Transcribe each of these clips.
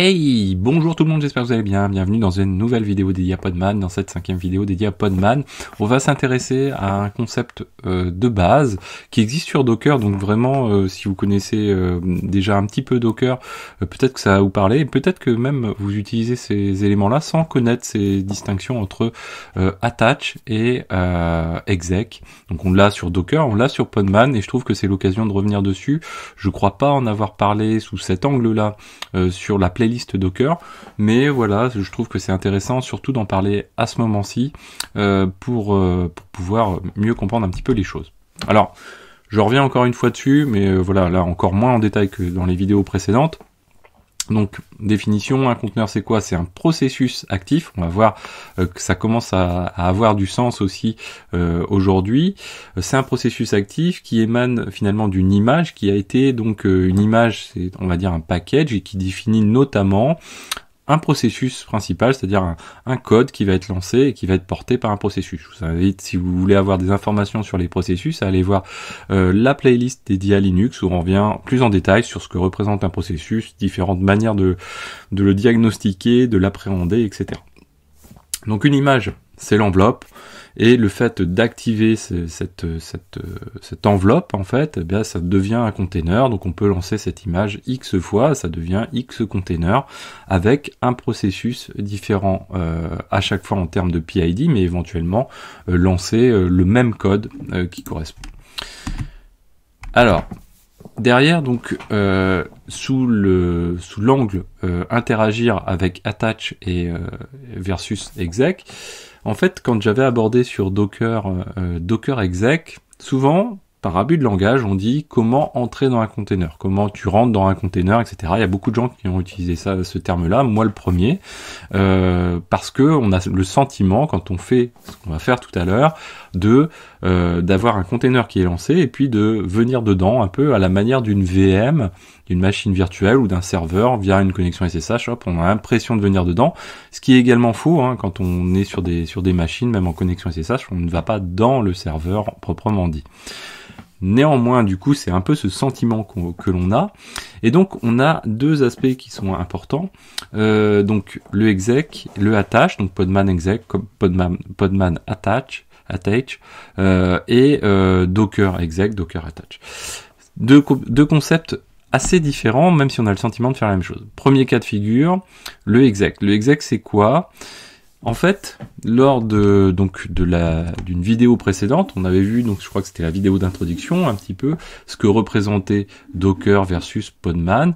Hey, bonjour tout le monde, j'espère que vous allez bien. Bienvenue dans une nouvelle vidéo dédiée à Podman, dans cette cinquième vidéo dédiée à Podman. On va s'intéresser à un concept euh, de base qui existe sur Docker, donc vraiment, euh, si vous connaissez euh, déjà un petit peu Docker, peut-être que ça va vous parler, peut-être que même vous utilisez ces éléments-là sans connaître ces distinctions entre attach et exec. Donc on l'a sur Docker, on l'a sur Podman, et je trouve que c'est l'occasion de revenir dessus. Je crois pas en avoir parlé sous cet angle-là sur la playlist Liste Docker. Mais voilà, je trouve que c'est intéressant surtout d'en parler à ce moment-ci euh, pour, euh, pour pouvoir mieux comprendre un petit peu les choses. Alors, je reviens encore une fois dessus, mais euh, voilà, là encore moins en détail que dans les vidéos précédentes. Donc définition, un conteneur c'est quoi C'est un processus actif. On va voir euh, que ça commence à, avoir du sens aussi euh, aujourd'hui. Euh, c'est un processus actif qui émane finalement d'une image qui a été donc une image, on va dire un package et qui définit notamment un processus principal, c'est-à-dire un, code qui va être lancé et qui va être porté par un processus. Je vous invite, si vous voulez avoir des informations sur les processus, à aller voir euh, la playlist dédiée à Linux où on revient plus en détail sur ce que représente un processus, différentes manières de, de le diagnostiquer, de l'appréhender, etc. Donc une image, c'est l'enveloppe. Et le fait d'activer cette, enveloppe, en fait, eh bien, ça devient un container. Donc on peut lancer cette image X fois, ça devient X container avec un processus différent euh, à chaque fois en termes de PID, mais éventuellement euh, lancer euh, le même code qui correspond. Alors, derrière, donc, sous le sous l'angle interagir avec attach et versus exec, en fait, quand j'avais abordé sur Docker, euh, euh, Docker exec, souvent, par abus de langage, on dit comment entrer dans un container, comment tu rentres dans un container, etc. Il y a beaucoup de gens qui ont utilisé ça, ce terme-là, moi le premier, euh, parce que on a le sentiment quand on fait ce qu'on va faire tout à l'heure, de euh, d'avoir un container qui est lancé et puis de venir dedans un peu à la manière d'une VM, d'une machine virtuelle ou d'un serveur via une connexion SSH. Hop, on a l'impression de venir dedans. Ce qui est également faux hein, quand on est sur des sur des machines, même en connexion SSH, on ne va pas dans le serveur proprement dit. Néanmoins, du coup, c'est un peu ce sentiment que l'on a. Et donc, on a deux aspects qui sont importants. Euh, donc, le exec, le attach, donc Podman exec, comme Podman, Podman attach, Attach euh, et euh, Docker exec, Docker Attach. Deux, concepts assez différents, même si on a le sentiment de faire la même chose. Premier cas de figure, le exec. Le exec, c'est quoi en fait, lors de donc de la d'une vidéo précédente, on avait vu donc je crois que c'était la vidéo d'introduction un petit peu ce que représentait Docker versus Podman.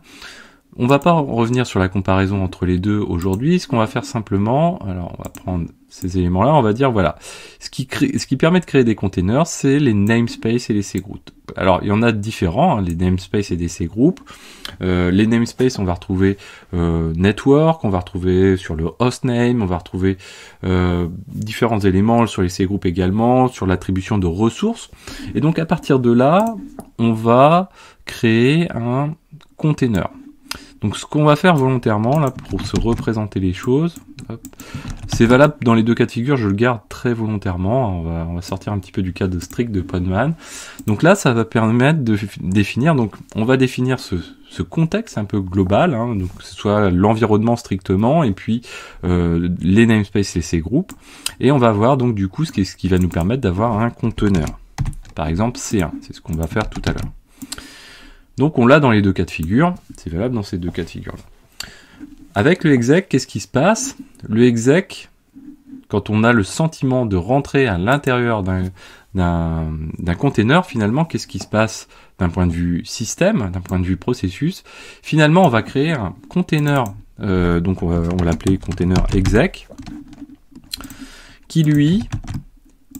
On va pas revenir sur la comparaison entre les deux aujourd'hui. Ce qu'on va faire simplement, alors on va prendre ces éléments-là, on va dire, voilà. Ce qui, crée, ce qui permet de créer des containers, c'est les namespaces et les cgroupes. Alors, il y en a différents, hein, les namespaces et des c Euh, les namespaces, on va retrouver euh, network, on va retrouver sur le hostname, on va retrouver euh, différents éléments sur les groupes également, sur l'attribution de ressources. Et donc, à partir de là, on va créer un container. Donc ce qu'on va faire volontairement là pour se représenter les choses, c'est valable dans les deux cas de figure, je le garde très volontairement. On va, sortir un petit peu du cadre strict de Podman. Donc là, ça va permettre de définir, donc on va définir ce, contexte un peu global, hein, donc que ce soit l'environnement strictement, et puis euh, les namespaces et ses groupes. Et on va voir donc du coup ce qui, ce qui va nous permettre d'avoir un conteneur. Par exemple C1, c'est ce qu'on va faire tout à l'heure. Donc on l'a dans les deux cas de figure, c'est valable dans ces deux cas de figure. -là avec le exec, qu'est-ce qui se passe Le exec, quand on a le sentiment de rentrer à l'intérieur d'un container, finalement, qu'est-ce qui se passe d'un point de vue système, d'un point de vue processus Finalement, on va créer un container, euh, donc on va, l'appeler container exec, qui lui,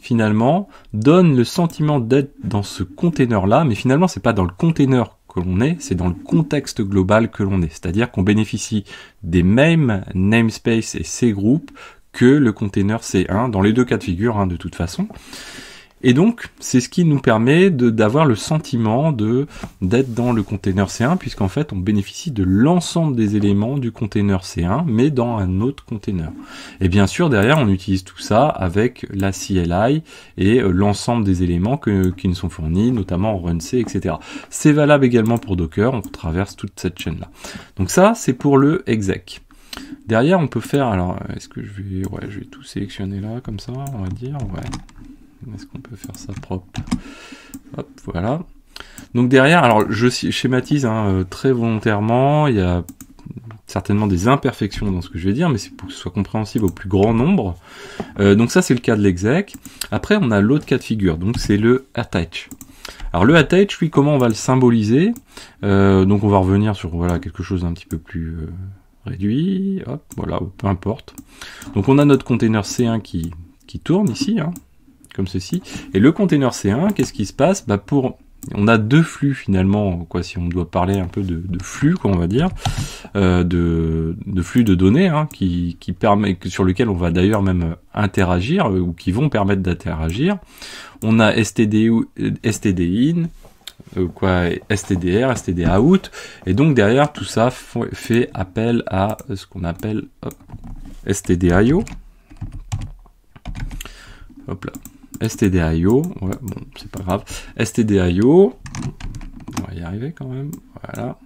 finalement, donne le sentiment d'être dans ce container-là, mais finalement, c'est pas dans le container que l'on est, c'est dans le contexte global que l'on est. C'est-à-dire qu'on bénéficie des mêmes namespaces et C groupes que le container C1 dans les deux cas de figure hein, de toute façon. Et donc, c'est ce qui nous permet d'avoir le sentiment de d'être dans le container C1, puisqu'en fait, on bénéficie de l'ensemble des éléments du container C1, mais dans un autre container. Et bien sûr, derrière, on utilise tout ça avec la CLI et euh, l'ensemble des éléments qui nous sont fournis, notamment Run C, etc. C'est valable également pour Docker, on traverse toute cette chaîne-là. Donc ça, c'est pour le exec. Derrière, on peut faire, alors, est-ce que je vais, ouais, je vais tout sélectionner là, comme ça, on va dire, ouais. Est-ce qu'on peut faire ça propre Hop, voilà. Donc derrière, alors je schématise hein, euh, très volontairement, il y a certainement des imperfections dans ce que je vais dire, mais c'est pour que ce soit compréhensible au plus grand nombre. Euh, donc ça c'est le cas de l'exec. Après on a l'autre cas de figure, donc c'est le attach. Alors le attach, lui, comment on va le symboliser euh, Donc on va revenir sur voilà quelque chose d'un petit peu plus réduit. Hop, voilà, peu importe. Donc on a notre container C1 qui, tourne ici, hein, comme ceci. Et le container C1, qu'est-ce qui se passe bah pour, On a deux flux finalement, quoi, si on doit parler un peu de, flux, quoi, on va dire, euh, de, flux de données, hein, qui, qui permet, sur lequel on va d'ailleurs même euh, interagir, euh, ou qui vont permettre d'interagir. On a STD, std in quoi STDR, STDOut, et donc derrière tout ça fait appel à ce qu'on appelle STDIO. Hop là stdio, bon, c'est pas grave, stdio, on va y arriver quand même, voilà,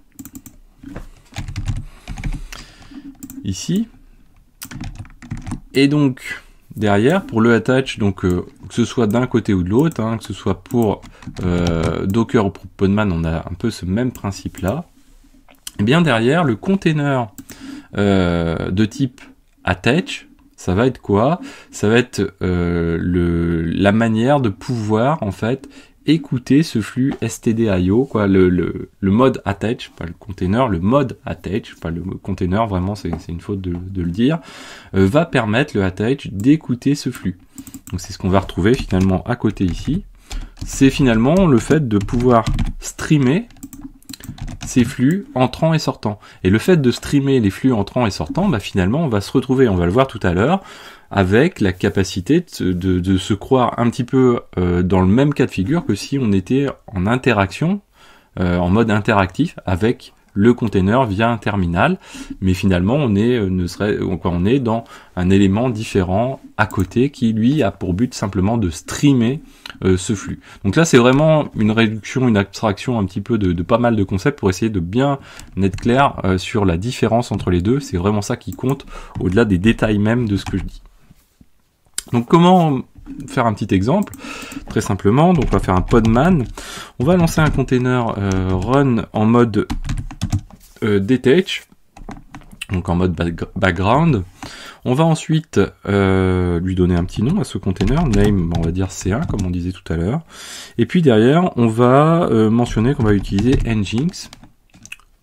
ici, et donc, derrière, pour le attach, donc, euh, que ce soit d'un côté ou de l'autre, hein, que ce soit pour euh, Docker ou pour Podman, on a un peu ce même principe-là, et eh bien derrière, le container euh, de type attach, ça va être quoi Ça va être euh, le, la manière de pouvoir en fait écouter ce flux std.io, quoi, le, le, le, mode attach, pas le container, le mode attach, pas le container, vraiment c'est une faute de, de le dire, euh, va permettre le attach d'écouter ce flux. Donc c'est ce qu'on va retrouver finalement à côté ici. C'est finalement le fait de pouvoir streamer ces flux entrants et sortants. Et le fait de streamer les flux entrants et sortants, bah finalement, on va se retrouver, on va le voir tout à l'heure, avec la capacité de, se croire un petit peu euh, dans le même cas de figure que si on était en interaction, euh, en mode interactif avec le container vient un terminal. Mais finalement, on est, euh, ne serait, euh, on est dans un élément différent à côté qui, lui, a pour but simplement de streamer euh, ce flux. Donc là, c'est vraiment une réduction, une abstraction un petit peu de, pas mal de concepts pour essayer de bien être clair sur la différence entre les deux. C'est vraiment ça qui compte au-delà des détails même de ce que je dis. Donc comment faire un petit exemple Très simplement, donc on va faire un podman. On va lancer un container run en mode DTH, euh, donc en mode background. On va ensuite euh, lui donner un petit nom à ce container, name, on va dire C1 comme on disait tout à l'heure. Et puis derrière, on va euh, mentionner qu'on va utiliser Nginx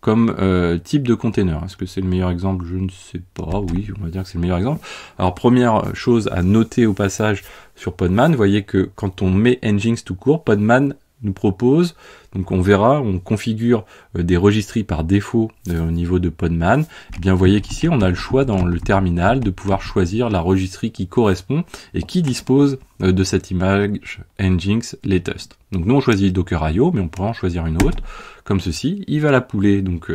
comme type de container. Est-ce que c'est le meilleur exemple Je ne sais pas. Oui, on va dire que c'est le meilleur exemple. Alors première chose à noter au passage sur Podman, voyez que quand on met Nginx tout court, Podman nous propose. Donc on verra, on configure euh, des registries par défaut euh, au niveau de Podman. Et eh bien vous voyez qu'ici on a le choix dans le terminal de pouvoir choisir la registrie qui correspond et qui dispose euh, de cette image Nginx latest. Donc nous on choisit docker io mais on pourrait en choisir une autre comme ceci. Il va la pouler donc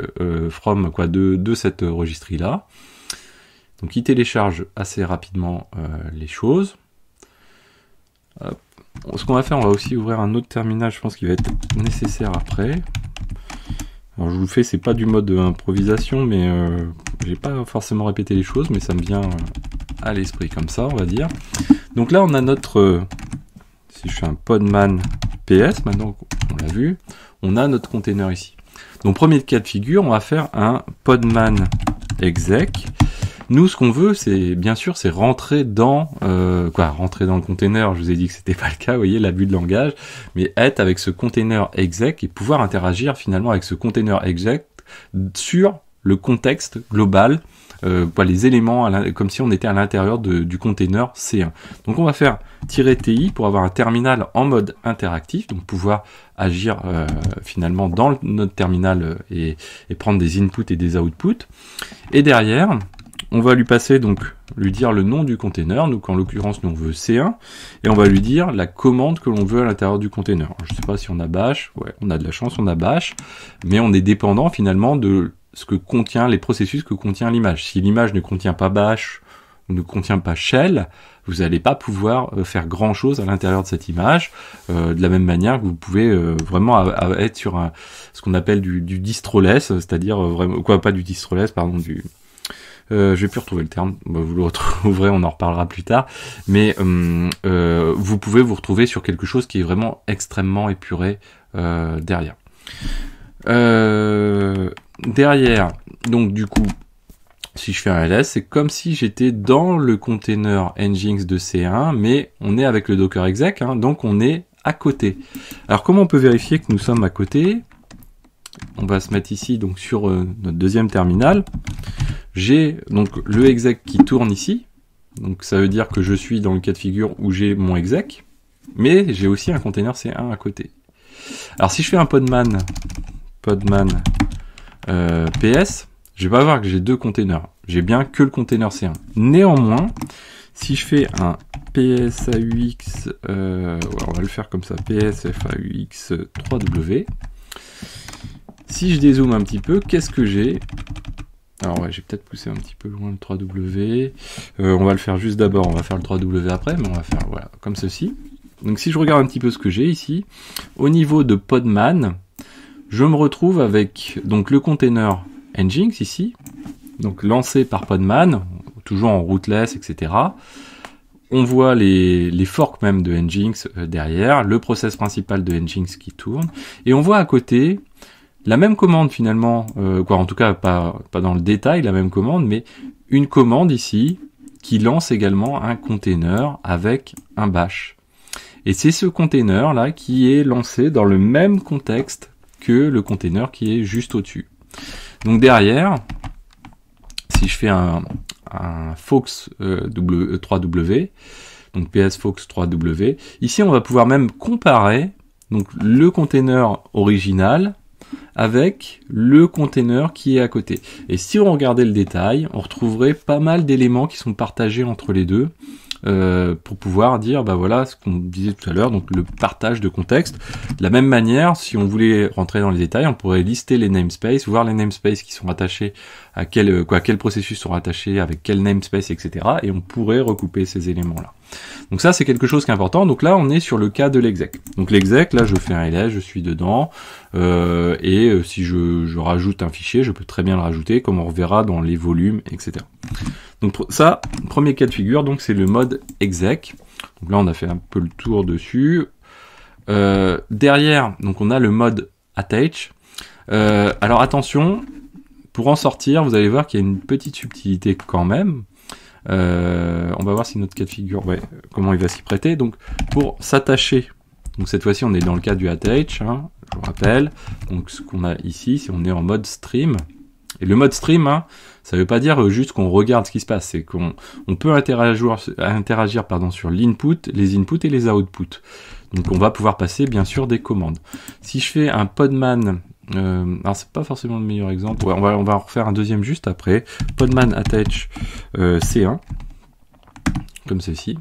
from quoi de, cette registrie là. Donc il télécharge assez rapidement les choses ce qu'on va faire, on va aussi ouvrir un autre terminal, je pense qu'il va être nécessaire après. Alors je vous le fais, c'est pas du mode euh, improvisation, mais euh, j'ai pas forcément répété les choses, mais ça me vient euh, à l'esprit comme ça, on va dire. Donc là, on a notre, euh, si je fais un podman PS, maintenant on l'a vu, on a notre container ici. Donc premier cas de figure, on va faire un podman exec nous, ce qu'on veut, c'est bien sûr, c'est rentrer dans euh, quoi, rentrer dans le container. Je vous ai dit que c'était pas le cas, vous voyez, l'abus de langage, mais être avec ce container exec et pouvoir interagir finalement avec ce container exec sur le contexte global, euh, les éléments comme si on était à l'intérieur du container C1. Donc on va faire tirer TI pour avoir un terminal en mode interactif, donc pouvoir agir euh, finalement dans notre terminal euh, et prendre des inputs et des outputs. Et derrière, on va lui passer donc lui dire le nom du container, donc en l'occurrence nous on veut C1, et on va lui dire la commande que l'on veut à l'intérieur du container. Je ne sais pas si on a bash, ouais, on a de la chance, on a bash, mais on est dépendant finalement de ce que contient, les processus que contient l'image. Si l'image ne contient pas bash, ne contient pas shell, vous n'allez pas pouvoir euh, faire grand chose à l'intérieur de cette image, euh, de la même manière que vous pouvez euh, vraiment être sur un, ce qu'on appelle du, du distroless, c'est-à-dire vraiment, quoi pas du distroless, pardon, du, euh, je vais plus retrouver le terme, bah, vous le retrouverez, on en reparlera plus tard, mais euh, euh, vous pouvez vous retrouver sur quelque chose qui est vraiment extrêmement épuré derrière. derrière, donc du coup, si je fais un ls, c'est comme si j'étais dans le container Nginx de C1, mais on est avec le docker exec, hein, donc on est à côté. Alors comment on peut vérifier que nous sommes à côté on va se mettre ici donc sur euh, notre deuxième terminal. J'ai donc le exec qui tourne ici. Donc ça veut dire que je suis dans le cas de figure où j'ai mon exec. Mais j'ai aussi un container C1 à côté. Alors si je fais un podman, podman euh, PS, je vais pas voir que j'ai deux containers. J'ai bien que le container C1. Néanmoins, si je fais un PSAUX, euh, on va le faire comme ça, PSFAUX3W, si je dézoome un petit peu, qu'est-ce que j'ai alors ouais, j'ai peut-être poussé un petit peu loin le 3W. Euh, on va le faire juste d'abord, on va faire le 3W après, mais on va faire comme ceci. Donc si je regarde un petit peu ce que j'ai ici, au niveau de Podman, je me retrouve avec donc le container Nginx ici, donc lancé par Podman, toujours en rootless, etc. On voit les, les forks même de Nginx euh, derrière, le process principal de Nginx qui tourne, et on voit à côté la même commande finalement, euh, quoi en tout cas pas, pas dans le détail la même commande, mais une commande ici qui lance également un container avec un bash. Et c'est ce container là qui est lancé dans le même contexte que le container qui est juste au-dessus. Donc derrière, si je fais un, Fox 3W, euh, euh, donc PS Fox 3W, ici on va pouvoir même comparer donc le container original avec le container qui est à côté. Et si on regardait le détail, on retrouverait pas mal d'éléments qui sont partagés entre les deux. Euh, pour pouvoir dire, bah voilà, ce qu'on disait tout à l'heure, donc le partage de contexte. De la même manière, si on voulait rentrer dans les détails, on pourrait lister les namespaces, voir les namespaces qui sont rattachés à quel, euh, quoi, quel processus sont rattachés, avec quel namespace, etc. Et on pourrait recouper ces éléments-là. Donc ça, c'est quelque chose qui est important. Donc là, on est sur le cas de l'exec. Donc l'exec, là, je fais un ls, je suis dedans, euh, et si je, je rajoute un fichier, je peux très bien le rajouter, comme on reverra dans les volumes, etc. Donc ça, premier cas de figure, donc c'est le mode exec. Donc là, on a fait un peu le tour dessus. Euh, derrière, donc on a le mode attach. Euh, alors attention, pour en sortir, vous allez voir qu'il y a une petite subtilité quand même. Euh, on va voir si notre cas de figure, comment il va s'y prêter. Donc pour s'attacher, donc cette fois-ci on est dans le cas du attach, hein, je vous rappelle. Donc ce qu'on a ici, c'est on est en mode stream. Et le mode stream, hein, ça ne veut pas dire euh, juste qu'on regarde ce qui se passe, c'est qu'on on peut interagir, interagir pardon, sur l'input, les inputs et les outputs. Donc on va pouvoir passer bien sûr des commandes. Si je fais un podman, euh, alors c'est pas forcément le meilleur exemple, on, va, on va en refaire un deuxième juste après, podman attach euh, C1, comme ceci.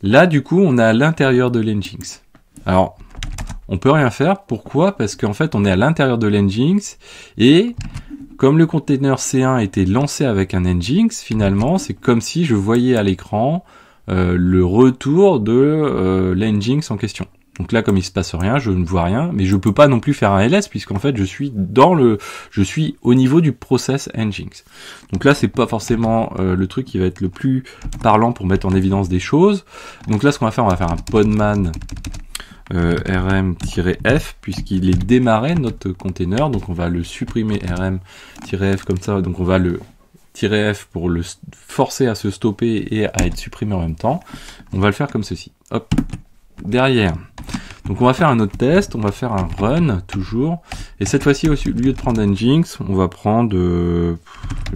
Là du coup on est à l'intérieur de l'Nginx. Alors on peut rien faire, pourquoi Parce qu'en fait on est à l'intérieur de l'Nginx et comme le container C1 était lancé avec un Nginx, finalement, c'est comme si je voyais à l'écran euh, le retour de euh, l'Nginx en question. Donc là, comme il se passe rien, je ne vois rien, mais je peux pas non plus faire un ls puisqu'en fait, je suis dans le, je suis au niveau du process Nginx. Donc là, c'est pas forcément euh, le truc qui va être le plus parlant pour mettre en évidence des choses. Donc là, ce qu'on va faire, on va faire un podman euh, rm-f puisqu'il est démarré notre container donc on va le supprimer rm-f comme ça donc on va le tirer f pour le forcer à se stopper et à être supprimé en même temps on va le faire comme ceci hop derrière donc on va faire un autre test on va faire un run toujours et cette fois-ci au lieu de prendre un on va prendre euh,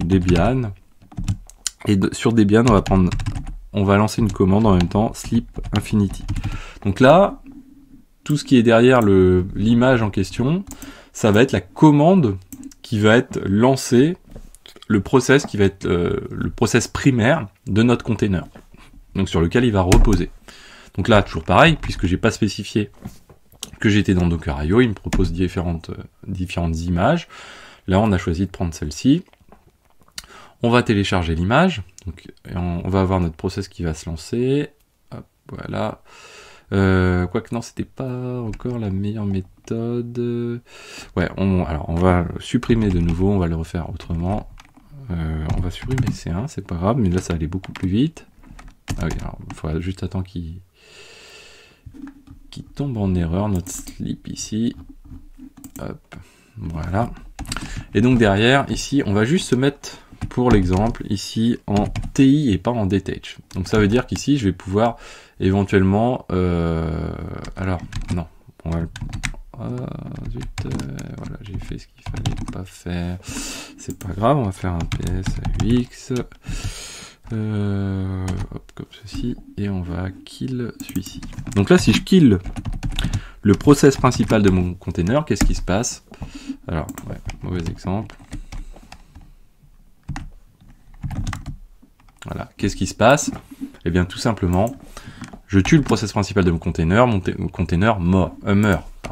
debian et sur debian on va prendre on va lancer une commande en même temps slip infinity donc là tout ce qui est derrière l'image en question, ça va être la commande qui va être lancée, le process qui va être euh, le process primaire de notre container, donc sur lequel il va reposer. Donc là, toujours pareil, puisque j'ai pas spécifié que j'étais dans io il me propose différentes, euh, différentes images. Là, on a choisi de prendre celle-ci. On va télécharger l'image. Donc, on, va avoir notre process qui va se lancer. voilà. Euh, quoique non, c'était pas encore la meilleure méthode. Ouais, on, alors on va supprimer de nouveau, on va le refaire autrement. Euh, on va supprimer C1, c'est pas grave, mais là ça allait beaucoup plus vite. Ah oui, alors il juste attendre qu'il tombe en erreur, notre slip ici. Hop, voilà. Et donc derrière, ici, on va juste se mettre, pour l'exemple, ici en TI et pas en DTH. Donc ça veut dire qu'ici, je vais pouvoir éventuellement. Euh, alors, non, on va le ah, euh, voilà, j'ai fait ce qu'il fallait pas faire. C'est pas grave, on va faire un PS euh, hop, comme ceci. Et on va kill celui-ci. Donc là, si je kill le process principal de mon container, qu'est-ce qui se passe Alors, ouais, mauvais exemple. Voilà, qu'est-ce qui se passe Eh bien, tout simplement, je tue le process principal de mon container, mon, container mort, meurt. Euh,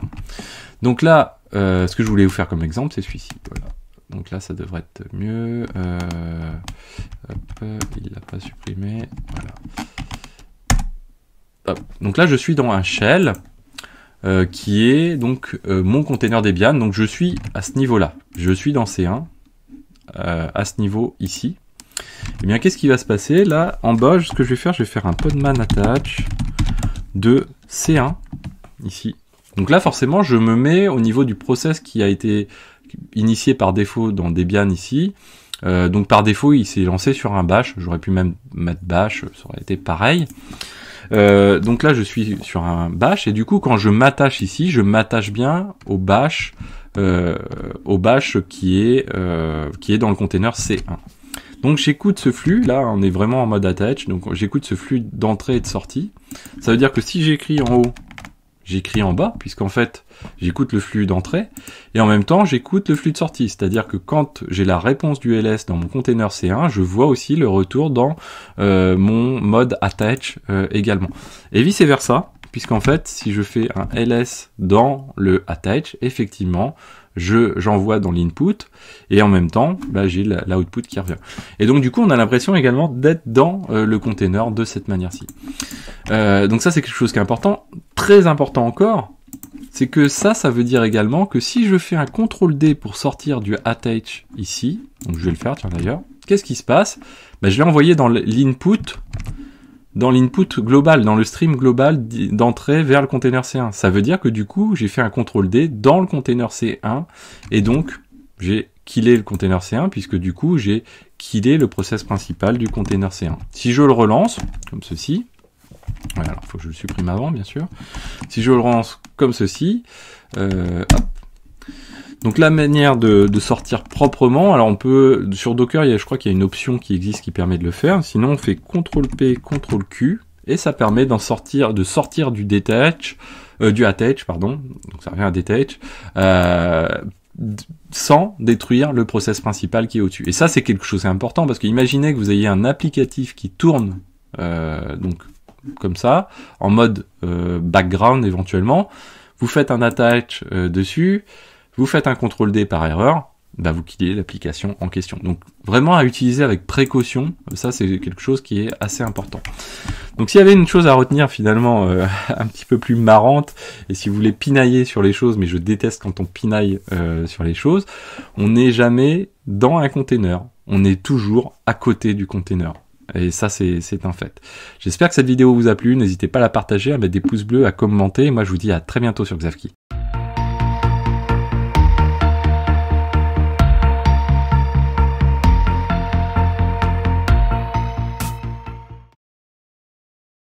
donc là, euh, ce que je voulais vous faire comme exemple, c'est celui-ci. Donc là, ça devrait être mieux. Euh, il l'a pas supprimé. Donc là, je suis dans un shell qui est donc mon container Debian. Donc je suis à ce niveau-là. Je suis dans C1 à ce niveau ici. Eh bien, qu'est-ce qui va se passer Là, en bas, ce que je vais faire, je vais faire un podman attach de C1, ici. Donc là, forcément, je me mets au niveau du process qui a été initié par défaut dans Debian ici. Euh, donc par défaut, il s'est lancé sur un bash. J'aurais pu même mettre bash, ça aurait été pareil. Euh, donc là, je suis sur un bash et du coup, quand je m'attache ici, je m'attache bien au bash, euh, au bash qui est qui est dans le container C1. Donc j'écoute ce flux, là on est vraiment en mode attach, donc j'écoute ce flux d'entrée et de sortie. Ça veut dire que si j'écris en haut, j'écris en bas, puisqu'en fait j'écoute le flux d'entrée, et en même temps j'écoute le flux de sortie, c'est-à-dire que quand j'ai la réponse du ls dans mon container C1, je vois aussi le retour dans euh, mon mode attach euh, également. Et vice-versa, puisqu'en fait si je fais un ls dans le attach, effectivement, j'envoie dans l'input et en même temps bah, j'ai l'output qui revient. Et donc du coup on a l'impression également d'être dans euh, le container de cette manière-ci. Euh, donc ça c'est quelque chose qui est important, très important encore, c'est que ça ça veut dire également que si je fais un CTRL D pour sortir du attach ici, donc je vais le faire tiens d'ailleurs, qu'est-ce qui se passe bah, Je l'ai envoyé dans l'input dans l'input global, dans le stream global d'entrée vers le container C1. Ça veut dire que du coup, j'ai fait un contrôle D dans le container C1 et donc j'ai killé le container C1 puisque du coup, j'ai killé le process principal du container C1. Si je le relance, comme ceci, voilà, alors faut que je le supprime avant bien sûr. Si je le relance comme ceci, euh, hop, donc la manière de, sortir proprement, alors on peut, sur Docker, il y a, je crois qu'il y a une option qui existe qui permet de le faire. Sinon, on fait CTRL-P, CTRL-Q, et ça permet d'en sortir, de sortir du detach, euh, du attach, pardon, donc ça revient à detach, euh, sans détruire le process principal qui est au-dessus. Et ça, c'est quelque chose d'important, parce que imaginez que vous ayez un applicatif qui tourne, euh, donc comme ça, en mode background éventuellement, vous faites un attach dessus, vous faites un contrôle D par erreur, bah, vous quittez l'application en question. Donc vraiment à utiliser avec précaution, ça c'est quelque chose qui est assez important. Donc s'il y avait une chose à retenir finalement euh, un petit peu plus marrante, et si vous voulez pinailler sur les choses, mais je déteste quand on pinaille euh, sur les choses, on n'est jamais dans un container, on est toujours à côté du container. Et ça, c'est un fait. J'espère que cette vidéo vous a plu. N'hésitez pas à la partager, à mettre des pouces bleus, à commenter. Et moi, je vous dis à très bientôt sur Xavki.